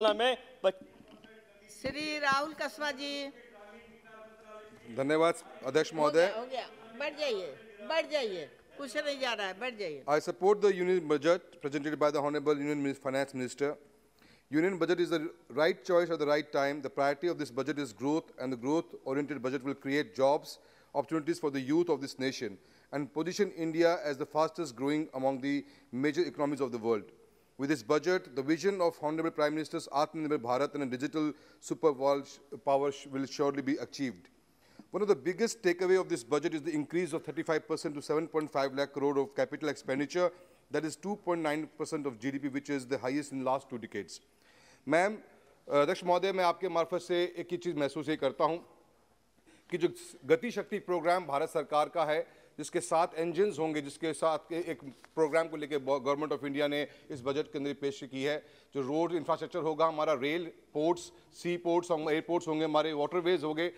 में श्री राहुल कस्बा जी धन्यवाद अध्यक्ष महोदय हो गया जाइए बढ़ जाइए कुछ नहीं जा रहा है बढ़ जाइए I support the union budget presented by the honourable union finance minister Union budget is the right choice at the right time. The priority of this budget is growth, and the growth-oriented budget will create jobs, opportunities for the youth of this nation, and position India as the fastest growing among the major economies of the world. With this budget, the vision of Honorable Prime Minister's Atmanirbhar Bharat and a digital super will surely be achieved. One of the biggest takeaway of this budget is the increase of 35% to 7.5 lakh crore of capital expenditure, that is 2.9% of GDP, which is the highest in the last two decades. Ma'am, अध्यक्ष महोदय मैं आपके to से one thing. चीज़ महसूस ये करता हूँ कि जो गति जिसके साथ इंजन होंगे जिसके साथ एक प्रोग्राम को लेकर गवर्नमेंट ऑफ इंडिया ने इस बजट के अंदर पेश की है जो रोड इंफ्रास्ट्रक्चर होगा हमारा rail ports sea ports airports होंगे हमारे वाटरवेज होंगे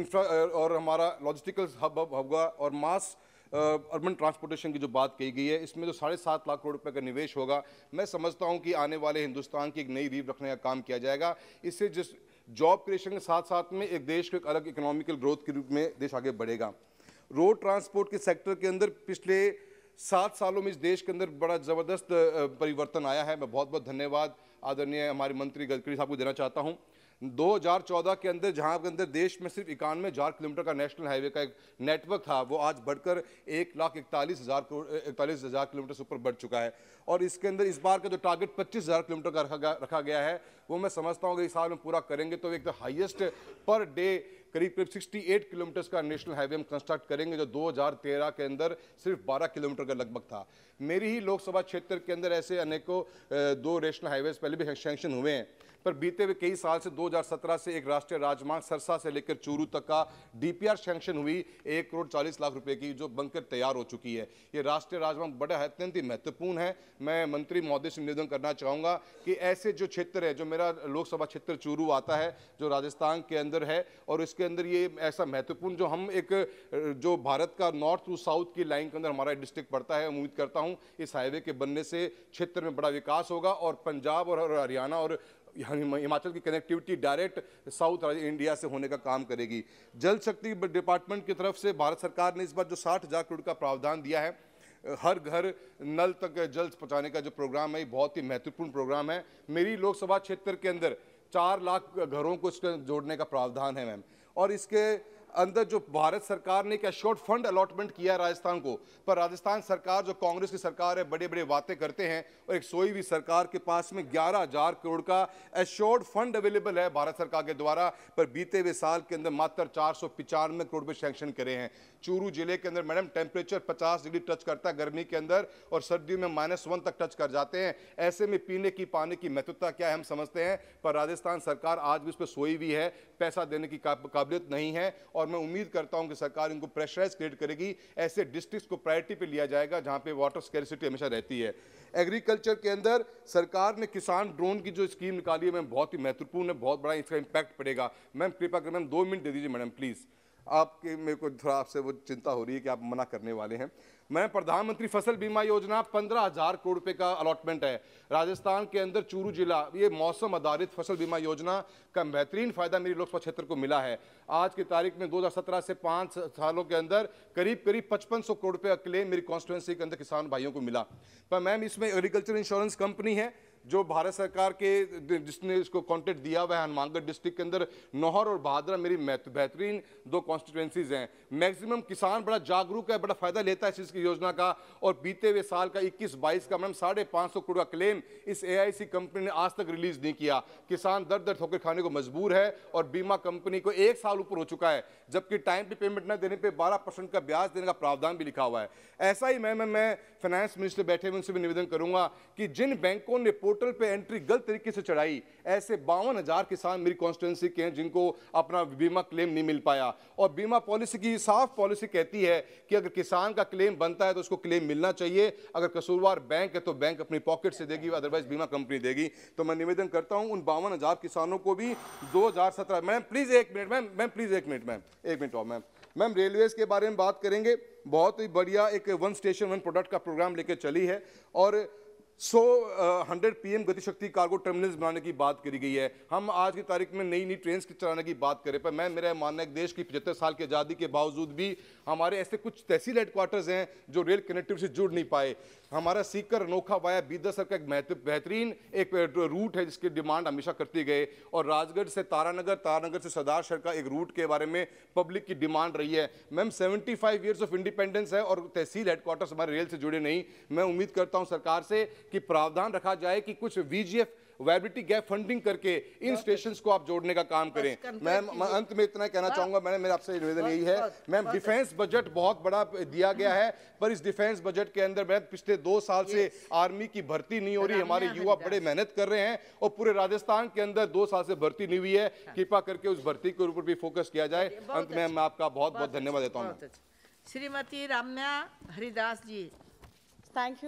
इंफ्रा और हमारा लॉजिस्टिकल हब हब होगा और मास अर्बन ट्रांसपोर्टेशन की जो बात कही गई है इसमें जो साढ़े सात लाख करोड़ रुपए का निवेश होगा मैं समझता हूं कि आने वाले हिंदुस्तान की एक नई रीव रखने का काम किया जाएगा इससे जिस जॉब क्रिएशन के साथ साथ में एक देश को एक अलग इकोनॉमिकल ग्रोथ के रूप में देश आगे बढ़ेगा रोड ट्रांसपोर्ट के सेक्टर के अंदर पिछले सात सालों में इस देश के अंदर बड़ा ज़बरदस्त परिवर्तन आया है मैं बहुत बहुत धन्यवाद आदरणीय हमारे मंत्री गडकरी साहब को देना चाहता हूँ 2014 के अंदर जहां के अंदर देश में सिर्फ इक्यानवे हजार किलोमीटर का नेशनल हाईवे का एक नेटवर्क था वो आज बढ़कर एक लाख इकतालीस हज़ार इकतालीस हज़ार किलोमीटर से ऊपर बढ़ चुका है और इसके अंदर इस बार का जो टारगेट पच्चीस हज़ार किलोमीटर का रखा गया रखा गया है वो मैं समझता हूँ कि इस साल में पूरा करेंगे तो एक तो हाइएस्ट पर डे करीब करीब 68 किलोमीटर का नेशनल हाईवे हम कंस्ट्रक्ट करेंगे जो 2013 के अंदर सिर्फ 12 किलोमीटर का लगभग था मेरी ही लोकसभा क्षेत्र के अंदर ऐसे अनेकों दो नेशनल हाईवेज पहले भी सेंक्शन हुए हैं पर बीते हुए कई साल से 2017 से एक राष्ट्रीय राजमार्ग सरसा से लेकर चूरू तक का डीपीआर सेंक्शन हुई एक करोड़ चालीस लाख रुपए की जो बनकर तैयार हो चुकी है ये राष्ट्रीय राजमार्ग बड़ा अत्यंत ही महत्वपूर्ण है मैं मंत्री महोदय से निवेदन करना चाहूँगा कि ऐसे जो क्षेत्र है जो मेरा लोकसभा क्षेत्र चूरू आता है जो राजस्थान के अंदर है और इसके अंदर ये ऐसा महत्वपूर्ण जो हम एक जो भारत का नॉर्थ टू साउथ की लाइन के अंदर हमारा डिस्ट्रिक्ट पड़ता है उम्मीद करता हूँ इस हाईवे के बनने से क्षेत्र में बड़ा विकास होगा और पंजाब और हरियाणा और हिमाचल की कनेक्टिविटी डायरेक्ट साउथ इंडिया से होने का काम करेगी जल शक्ति डिपार्टमेंट की तरफ से भारत सरकार ने इस बार जो साठ हज़ार करोड़ का प्रावधान दिया है हर घर नल तक जल पहुँचाने का जो प्रोग्राम है बहुत ही महत्वपूर्ण प्रोग्राम है मेरी लोकसभा क्षेत्र के अंदर चार लाख घरों को इसके जोड़ने का प्रावधान है मैम और इसके अंदर जो भारत सरकार ने एक शॉर्ट फंड अलॉटमेंट किया है राजस्थान को पर राजस्थान सरकार जो कांग्रेस की सरकार है बड़े बड़े बातें करते हैं और एक सोई भी सरकार के पास में ग्यारह हजार करोड़ का एश्योर्ड फंड अवेलेबल है भारत सरकार के द्वारा पर बीते हुए साल के अंदर मात्र चार सौ पिचानवे करोड़ रुपये सेंक्शन करे हैं चूरू जिले के अंदर मैडम टेम्परेचर पचास डिग्री टच करता है गर्मी के अंदर और सर्दियों में माइनस वन तक टच कर जाते हैं ऐसे में पीने की पानी की महत्वता क्या है हम समझते हैं पर राजस्थान सरकार आज भी उस पर सोई हुई है पैसा देने की काबिलियत नहीं है और और मैं उम्मीद करता हूं कि सरकार इनको प्रेशराइज क्रिएट करेगी ऐसे डिस्ट्रिक्ट को प्रायोरिटी पे लिया जाएगा जहां पे वाटर स्केरसिटी हमेशा रहती है एग्रीकल्चर के अंदर सरकार ने किसान ड्रोन की जो स्कीम निकाली है मैम बहुत ही महत्वपूर्ण है बहुत बड़ा इसका इम्पैक्ट पड़ेगा मैम कृपा कर मैम दो मिनट दे दीजिए मैडम प्लीज़ आपके मेरे को थोड़ा आपसे वो चिंता हो रही है कि आप मना करने वाले हैं मैं प्रधानमंत्री फसल बीमा योजना पंद्रह हजार करोड़ रुपए का अलॉटमेंट है राजस्थान के अंदर चूरू जिला ये मौसम आधारित फसल बीमा योजना का बेहतरीन फायदा मेरी लोकसभा क्षेत्र को मिला है आज की तारीख में 2017 से पाँच सालों के अंदर करीब करीब 5500 करोड़ रुपए क्लेम मेरी कॉन्स्टिट्युएंसी के अंदर किसान भाइयों को मिला पर मैम इसमें एग्रीकल्चर इंश्योरेंस कंपनी है जो भारत सरकार के जिसने इसको कॉन्टेक्ट दिया हुआ है हनुमानगढ़ डिस्ट्रिक्ट के अंदर नौहर और भादरा मेरी बेहतरीन दो कॉन्स्टिट्यूंसीज हैं मैक्सिमम किसान बड़ा जागरूक है बड़ा फायदा लेता है इस चीज़ की योजना का और बीते हुए साल का इक्कीस बाईस का मैम साढ़े पाँच सौ करोड़ का क्लेम इस सी कंपनी ने आज तक रिलीज नहीं किया किसान दर दर ठोकर खाने को मजबूर है और बीमा कंपनी को एक साल ऊपर हो चुका है जबकि टाइम पर पेमेंट न देने पर बारह परसेंट का ब्याज देने का प्रावधान भी लिखा हुआ है ऐसा ही मैम मैं, मैं फाइनेंस मिनिस्टर बैठे हुए उनसे भी निवेदन करूंगा कि जिन बैंकों ने पोर्ट पोर्टल पे एंट्री गलत तरीके से चढ़ाई ऐसे बावन हजार किसान मेरी कॉन्स्टिटेंसी के हैं जिनको अपना बीमा क्लेम नहीं मिल पाया और बीमा पॉलिसी की साफ पॉलिसी कहती है कि अगर किसान का क्लेम बनता है तो उसको क्लेम मिलना चाहिए अगर कसूरवार बैंक है तो बैंक अपनी पॉकेट से देगी अदरवाइज बीमा कंपनी देगी तो मैं निवेदन करता हूँ उन बावन किसानों को भी दो मैम प्लीज़ एक मिनट मैम मैम प्लीज़ एक मिनट मैम एक मिनट और मैम मैम रेलवेज के बारे में बात करेंगे बहुत ही बढ़िया एक वन स्टेशन वन प्रोडक्ट का प्रोग्राम लेकर चली है और सो hundred P M Gatishakti cargo terminals बनाने की बात करी गई है हम आज की तारीख में नई नई ट्रेन की चलाने की बात करें पर मैं मेरा मानना है देश की पचहत्तर साल की आज़ादी के बावजूद भी हमारे ऐसे कुछ तहसील हेडक्वार्टर्स हैं जो रेल कनेक्टिविटी से जुड़ नहीं पाए हमारा सीकर अनोखा वाया सर का एक बेहतरीन एक रूट है जिसकी डिमांड हमेशा करती गए और राजगढ़ से तारानगर तारानगर से सरदार शहर का एक रूट के बारे में पब्लिक की डिमांड रही है ma'am 75 five years of independence है और तहसील हेडक्वार्टर्स हमारे रेल से जुड़े नहीं मैं उम्मीद करता हूँ सरकार से कि प्रावधान रखा जाए कि कुछ वी वायबिलिटी गैप फंडिंग करके इन स्टेशन को आप जोड़ने का काम करें मैम अंत में इतना कहना चाहूंगा मैंने मेरा आपसे निवेदन यही है मैम डिफेंस बजट बहुत बड़ा दिया गया है पर इस डिफेंस बजट के अंदर मैं पिछले दो साल से आर्मी की भर्ती नहीं हो रही हमारे युवा बड़े मेहनत कर रहे हैं और पूरे राजस्थान के अंदर दो साल से भर्ती नहीं हुई है हाँ। कृपा करके उस भर्ती के ऊपर भी फोकस किया जाए अंत में अच्छा। मैं आपका बहुत बहुत अच्छा, धन्यवाद देता हूँ अच्छा। Shrimati Ramya Haridas ji thank you